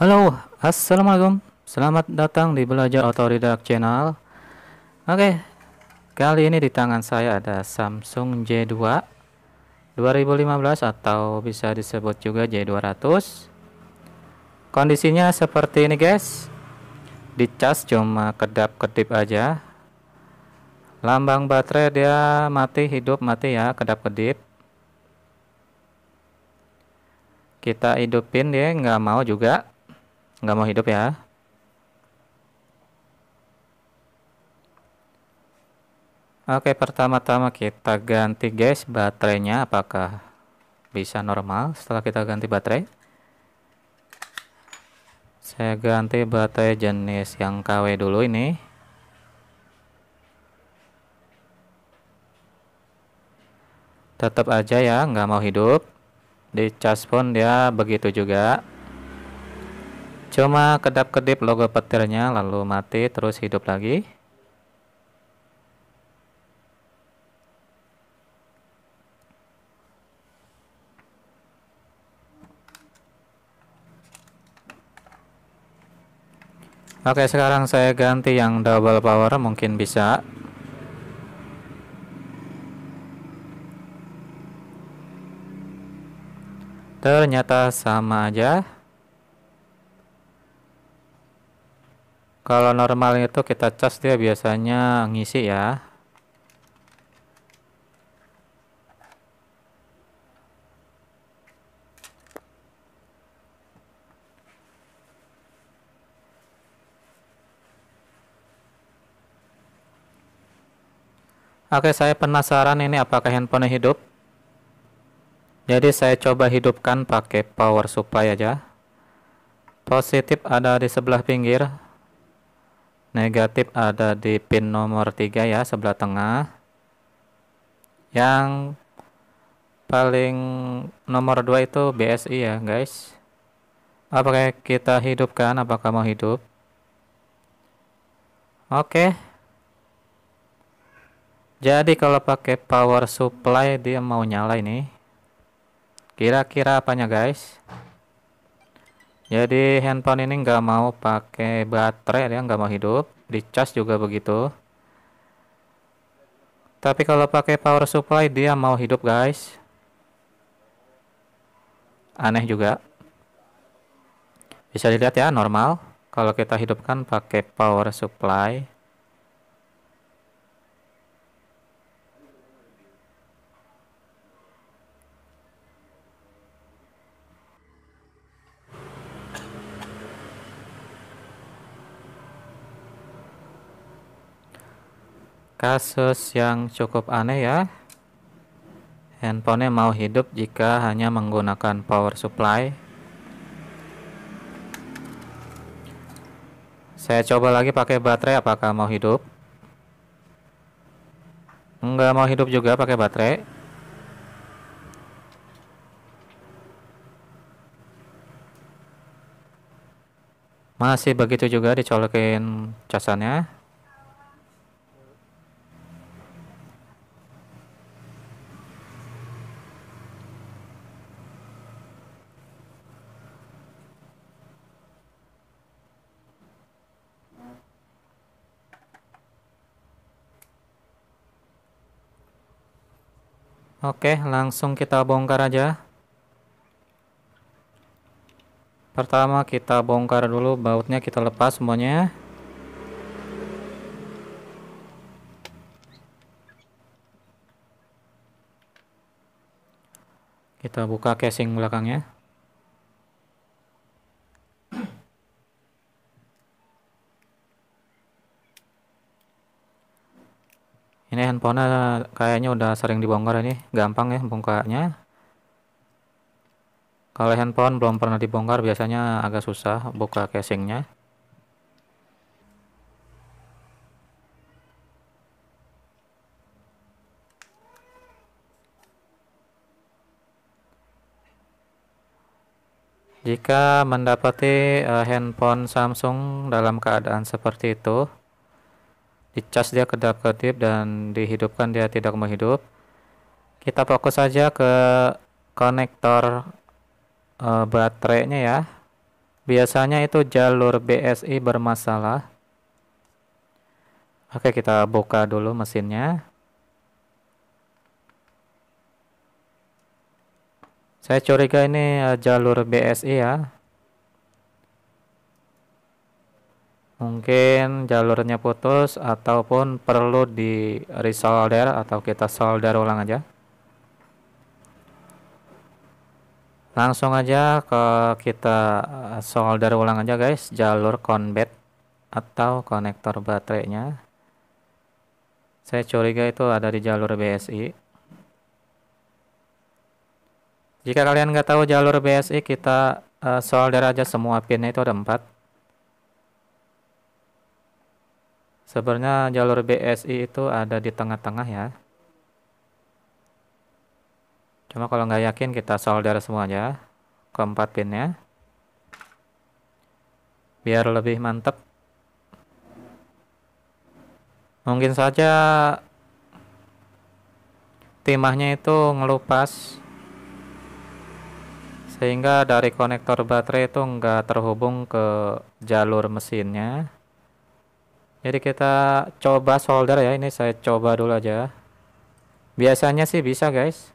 Halo, Assalamualaikum Selamat datang di Belajar Otoridak Channel Oke, kali ini di tangan saya ada Samsung J2 2015 atau bisa disebut juga J200 Kondisinya seperti ini guys Dicas cuma kedap-kedip aja Lambang baterai dia mati hidup mati ya kedap-kedip Kita hidupin dia nggak mau juga nggak mau hidup ya Oke pertama-tama kita ganti guys baterainya apakah bisa normal setelah kita ganti baterai saya ganti baterai jenis yang KW dulu ini tetap aja ya nggak mau hidup di cas pun dia begitu juga Cuma kedap-kedip logo petirnya lalu mati terus hidup lagi. Oke sekarang saya ganti yang double power mungkin bisa Ternyata sama aja kalau normal itu kita cas dia biasanya ngisi ya Oke, saya penasaran ini apakah handphone hidup. Jadi saya coba hidupkan pakai power supply aja. Positif ada di sebelah pinggir, negatif ada di pin nomor 3 ya sebelah tengah yang paling nomor 2 itu BSI ya guys apakah kita hidupkan apakah mau hidup oke jadi kalau pakai power supply dia mau nyala ini kira-kira apanya guys jadi handphone ini nggak mau pakai baterai dia nggak mau hidup di charge juga begitu tapi kalau pakai power supply dia mau hidup guys aneh juga bisa dilihat ya normal kalau kita hidupkan pakai power supply kasus yang cukup aneh ya handphonenya mau hidup jika hanya menggunakan power supply saya coba lagi pakai baterai apakah mau hidup enggak mau hidup juga pakai baterai masih begitu juga dicolokin casannya Oke, langsung kita bongkar aja. Pertama kita bongkar dulu bautnya kita lepas semuanya. Kita buka casing belakangnya. pohonnya kayaknya udah sering dibongkar ini gampang ya bongkarnya kalau handphone belum pernah dibongkar biasanya agak susah buka casingnya Jika mendapati uh, handphone Samsung dalam keadaan seperti itu, dicas dia kedap kedip dan dihidupkan dia tidak menghidup. kita fokus saja ke konektor uh, baterainya ya biasanya itu jalur BSI bermasalah oke kita buka dulu mesinnya saya curiga ini uh, jalur BSI ya mungkin jalurnya putus ataupun perlu di resolder atau kita solder ulang aja langsung aja ke kita eh, solder ulang aja guys jalur conbat atau konektor baterainya saya curiga itu ada di jalur BSI jika kalian nggak tahu jalur BSI kita eh, solder aja semua pinnya itu ada 4 Sebenarnya jalur BSI itu ada di tengah-tengah ya. Cuma kalau nggak yakin kita solder semua aja keempat pinnya. Biar lebih mantep. Mungkin saja timahnya itu ngelupas sehingga dari konektor baterai itu nggak terhubung ke jalur mesinnya jadi kita coba solder ya ini saya coba dulu aja biasanya sih bisa guys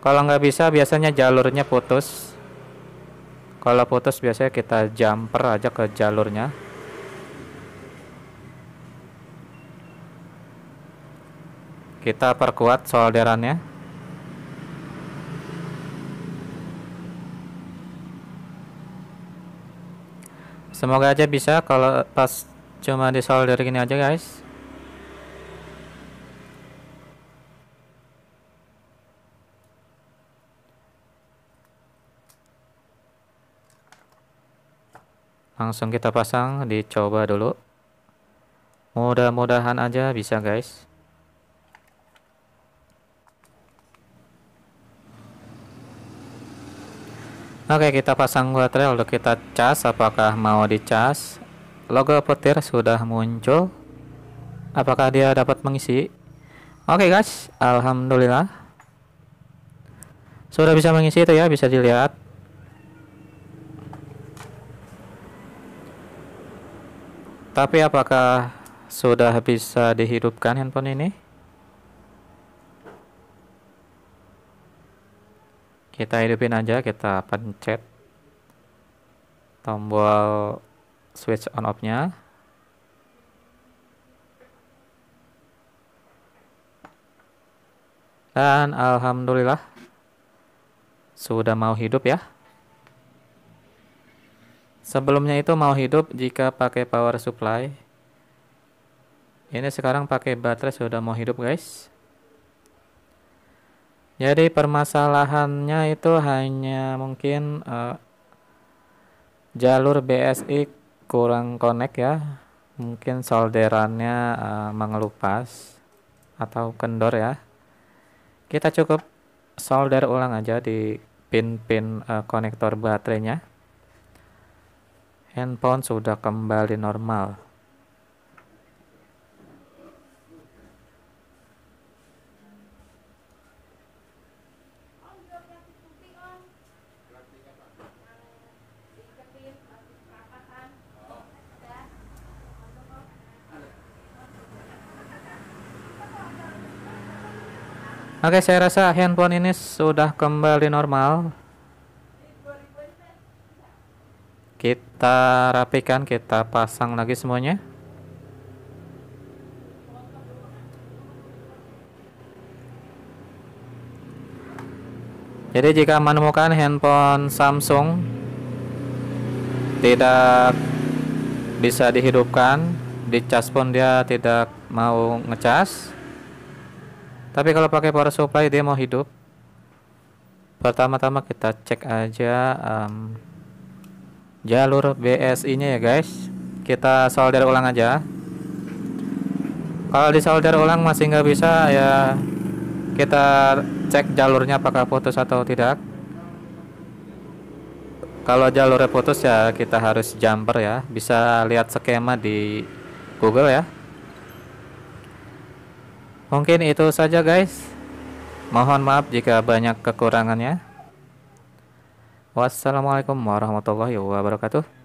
kalau nggak bisa biasanya jalurnya putus kalau putus biasanya kita jumper aja ke jalurnya kita perkuat solderannya semoga aja bisa kalau pas cuma di solder gini aja guys langsung kita pasang dicoba dulu mudah-mudahan aja bisa guys Oke kita pasang baterai lalu kita cas apakah mau dicas logo petir sudah muncul apakah dia dapat mengisi Oke guys Alhamdulillah sudah bisa mengisi itu ya bisa dilihat tapi apakah sudah bisa dihidupkan handphone ini kita hidupin aja kita pencet tombol switch on off nya dan alhamdulillah sudah mau hidup ya sebelumnya itu mau hidup jika pakai power supply ini sekarang pakai baterai sudah mau hidup guys jadi permasalahannya itu hanya mungkin uh, jalur BSI kurang connect ya. Mungkin solderannya uh, mengelupas atau kendor ya. Kita cukup solder ulang aja di pin-pin uh, konektor baterainya. Handphone sudah kembali normal. Oke, saya rasa handphone ini sudah kembali normal. Kita rapikan, kita pasang lagi semuanya. Jadi jika menemukan handphone Samsung tidak bisa dihidupkan, dicas pun dia tidak mau ngecas tapi kalau pakai power supply dia mau hidup. Pertama-tama kita cek aja um, jalur BSI-nya ya guys. Kita solder ulang aja. Kalau di solder ulang masih nggak bisa ya kita cek jalurnya apakah putus atau tidak. Kalau jalurnya putus ya kita harus jumper ya. Bisa lihat skema di Google ya Mungkin itu saja guys. Mohon maaf jika banyak kekurangannya. Wassalamualaikum warahmatullahi wabarakatuh.